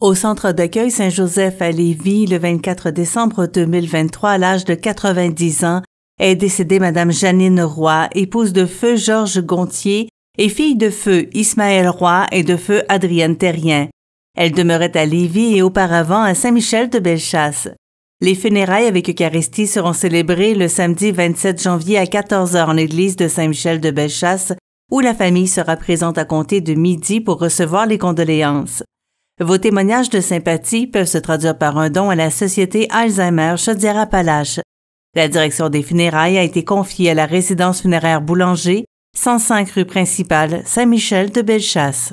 Au centre d'accueil Saint-Joseph à Lévis, le 24 décembre 2023, à l'âge de 90 ans, est décédée Madame Janine Roy, épouse de feu Georges Gontier et fille de feu Ismaël Roy et de feu Adrienne Terrien. Elle demeurait à Lévis et auparavant à Saint-Michel de Bellechasse. Les funérailles avec Eucharistie seront célébrées le samedi 27 janvier à 14h en l'église de Saint-Michel de Bellechasse, où la famille sera présente à compter de midi pour recevoir les condoléances. Vos témoignages de sympathie peuvent se traduire par un don à la Société Alzheimer Chaudière-Appalaches. La direction des funérailles a été confiée à la résidence funéraire Boulanger, 105 rue principale Saint-Michel de Bellechasse.